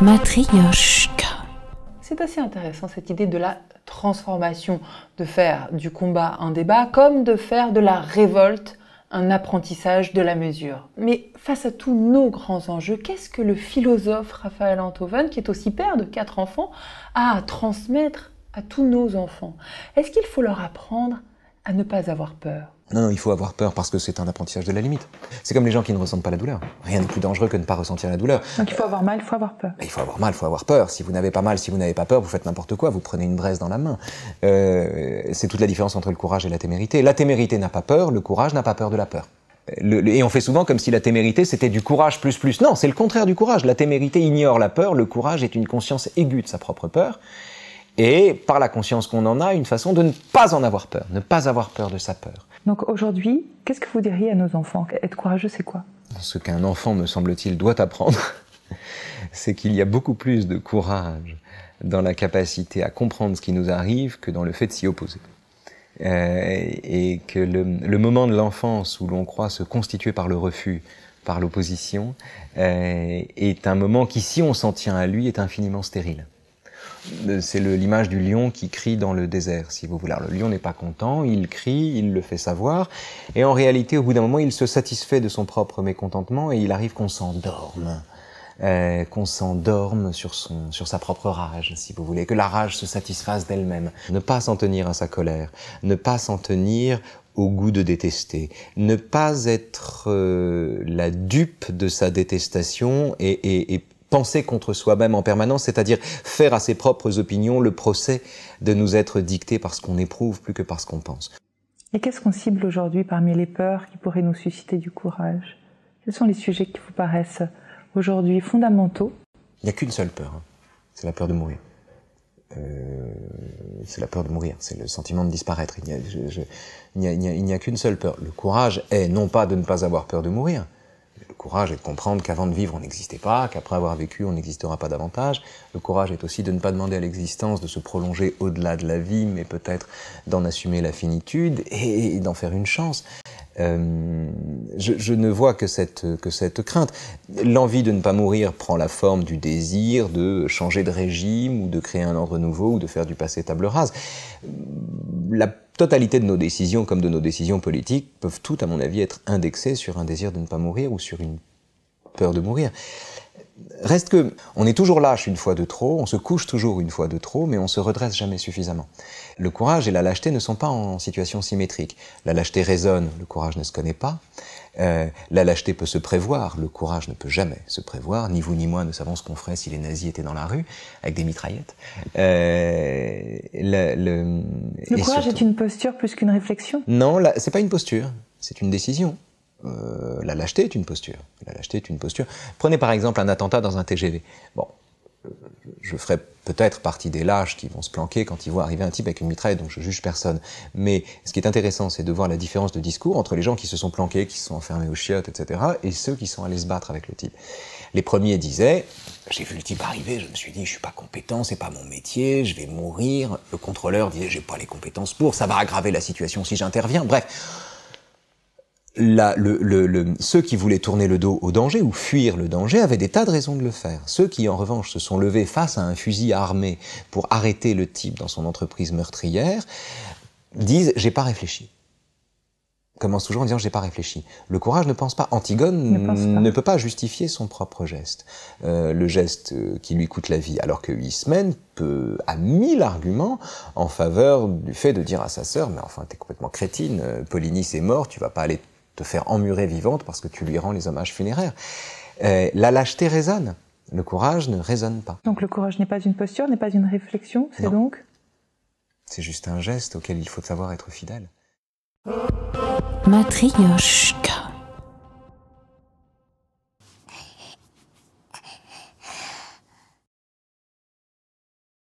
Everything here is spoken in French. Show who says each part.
Speaker 1: Matrioshka. C'est assez intéressant cette idée de la transformation, de faire du combat un débat comme de faire de la révolte un apprentissage de la mesure. Mais face à tous nos grands enjeux, qu'est-ce que le philosophe Raphaël Antoven, qui est aussi père de quatre enfants, a à transmettre à tous nos enfants Est-ce qu'il faut leur apprendre à ne pas avoir peur non, non, il faut avoir peur parce que c'est un apprentissage de la limite. C'est comme les gens qui ne ressentent pas la douleur. Rien n'est plus dangereux que ne pas ressentir la douleur. Donc il faut avoir mal, il faut avoir peur. Il faut avoir mal, il faut avoir peur. Si vous n'avez pas mal, si vous n'avez pas peur, vous faites n'importe quoi, vous prenez une braise dans la main. Euh, c'est toute la différence entre le courage et la témérité. La témérité n'a pas peur, le courage n'a pas peur de la peur. et on fait souvent comme si la témérité c'était du courage plus plus. Non, c'est le contraire du courage. La témérité ignore la peur, le courage est une conscience aiguë de sa propre peur et par la conscience qu'on en a, une façon de ne pas en avoir peur, ne pas avoir peur de sa peur. Donc aujourd'hui, qu'est-ce que vous diriez à nos enfants Être courageux, c'est quoi Ce qu'un enfant, me semble-t-il, doit apprendre, c'est qu'il y a beaucoup plus de courage dans la capacité à comprendre ce qui nous arrive que dans le fait de s'y opposer. Euh, et que le, moment de l'enfance où l'on croit se constituer par le refus, par l'opposition, euh, est un moment qui, si on s'en tient à lui, est infiniment stérile. Euh, c'est l'image du lion qui crie dans le désert, si vous voulez. le lion n'est pas content, il crie, il le fait savoir, et en réalité, au bout d'un moment, il se satisfait de son propre mécontentement et il arrive qu'on s'endorme. Euh, qu'on s'endorme sur son sur sa propre rage, si vous voulez, que la rage se satisfasse d'elle-même. Ne pas s'en tenir à sa colère, ne pas s'en tenir au goût de détester, ne pas être euh, la dupe de sa détestation et, et, et penser contre soi-même en permanence, c'est-à-dire faire à ses propres opinions le procès de nous être dictés par ce qu'on éprouve plus que par ce qu'on pense. Et qu'est-ce qu'on cible aujourd'hui parmi les peurs qui pourraient nous susciter du courage Quels sont les sujets qui vous paraissent aujourd'hui fondamentaux Il n'y a qu'une seule peur, hein. c'est la peur de mourir. Euh, c'est la peur de mourir, c'est le sentiment de disparaître. Il n'y a qu'une seule peur. Le courage est non pas de ne pas avoir peur de mourir, le courage est de comprendre qu'avant de vivre, on n'existait pas, qu'après avoir vécu, on n'existera pas davantage. Le courage est aussi de ne pas demander à l'existence de se prolonger au-delà de la vie, mais peut-être d'en assumer la finitude et, d'en faire une chance. Euh, je, ne vois que cette, que cette crainte. L'envie de ne pas mourir prend la forme du désir de changer de régime ou de créer un ordre nouveau ou de faire du passé table rase. La totalité de nos décisions, comme de nos décisions politiques, peuvent toutes, à mon avis, être indexées sur un désir de ne pas mourir ou sur une peur de mourir. Reste que, on est toujours lâche une fois de trop, on se couche toujours une fois de trop, mais on se redresse jamais suffisamment. Le courage et la lâcheté ne sont pas en situation symétrique. La lâcheté résonne, le courage ne se connaît pas. Euh, la lâcheté peut se prévoir, le courage ne peut jamais se prévoir. Ni vous ni moi ne savons ce qu'on ferait si les nazis étaient dans la rue avec des mitraillettes. Euh, le, courage est une posture plus qu'une réflexion. Non, c'est pas une posture, c'est une décision. Euh, la lâcheté est une posture. La lâcheté est une posture. Prenez par exemple un attentat dans un TGV. Bon, je ferai peut-être partie des lâches qui vont se planquer quand ils voient arriver un type avec une mitraille, donc je juge personne. Mais ce qui est intéressant, c'est de voir la différence de discours entre les gens qui se sont planqués, qui se sont enfermés aux chiottes, etc., et ceux qui sont allés se battre avec le type. Les premiers disaient, j'ai vu le type arriver, je me suis dit, je suis pas compétent, c'est pas mon métier, je vais mourir. Le contrôleur disait, j'ai pas les compétences pour, ça va aggraver la situation si j'interviens. Bref, le, ceux qui voulaient tourner le dos au danger ou fuir le danger avaient des tas de raisons de le faire. Ceux qui, en revanche, se sont levés face à un fusil armé pour arrêter le type dans son entreprise meurtrière, disent j'ai pas réfléchi. Commence toujours en disant j'ai pas réfléchi. Le courage ne pense pas. Antigone ne, peut pas justifier son propre geste, euh, le geste euh, qui lui coûte la vie, alors que Ismène peut a mille arguments en faveur du fait de dire à sa sœur mais enfin t'es complètement crétine, euh, Polynice est mort, tu vas pas aller te faire emmurer vivante parce que tu lui rends les hommages funéraires. Euh, la lâcheté résonne. Le courage ne résonne pas. Donc le courage n'est pas une posture, n'est pas une réflexion, c'est donc C'est juste un geste auquel il faut savoir être fidèle.